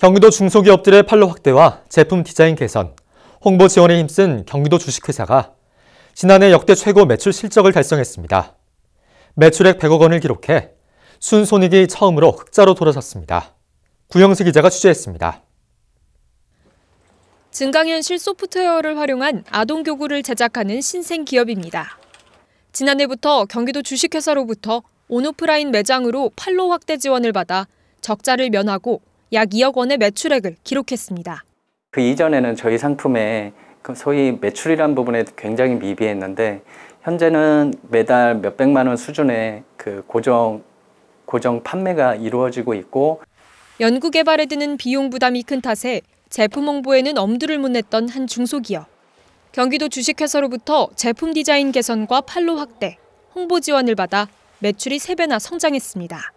경기도 중소기업들의 판로 확대와 제품 디자인 개선, 홍보 지원에 힘쓴 경기도 주식회사가 지난해 역대 최고 매출 실적을 달성했습니다. 매출액 100억 원을 기록해 순손익이 처음으로 흑자로 돌아섰습니다. 구영수 기자가 취재했습니다. 증강현실 소프트웨어를 활용한 아동 교구를 제작하는 신생 기업입니다. 지난해부터 경기도 주식회사로부터 온오프라인 매장으로 판로 확대 지원을 받아 적자를 면하고 약 2억 원의 매출액을 기록했습니다. 그 이전에는 저희 상품에 그 소위 매출이란 부분에 굉장히 미비했는데 현재는 매달 몇백만 원 수준의 그 고정 고정 판매가 이루어지고 있고 연구 개발에 드는 비용 부담이 큰 탓에 제품 홍보에는 엄두를 못 냈던 한 중소기업. 경기도 주식회사로부터 제품 디자인 개선과 판로 확대, 홍보 지원을 받아 매출이 세배나 성장했습니다.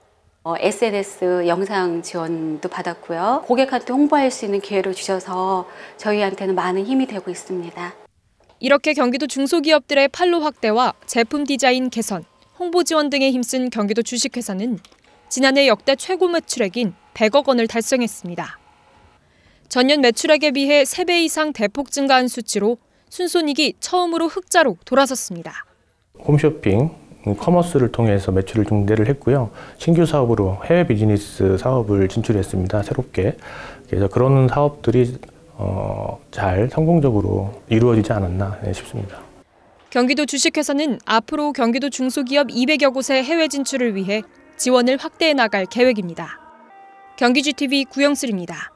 어, SNS 영상 지원도 받았고요. 고객한테 홍보할 수 있는 기회를 주셔서 저희한테는 많은 힘이 되고 있습니다. 이렇게 경기도 중소기업들의 판로 확대와 제품 디자인 개선, 홍보 지원 등에 힘쓴 경기도 주식회사는 지난해 역대 최고 매출액인 100억 원을 달성했습니다. 전년 매출액에 비해 3배 이상 대폭 증가한 수치로 순손익이 처음으로 흑자로 돌아섰습니다. 홈쇼핑, 뭐 커머스를 통해서 매출을 증대를 했고요. 신규 사업으로 해외 비즈니스 사업을 진출했습니다. 새롭게. 그래서 그런 사업들이 어, 잘 성공적으로 이루어지지 않았나 네, 싶습니다. 경기도 주식회사는 앞으로 경기도 중소기업 200여 곳의 해외 진출을 위해 지원을 확대해 나갈 계획입니다. 경기GTV 구영슬입니다.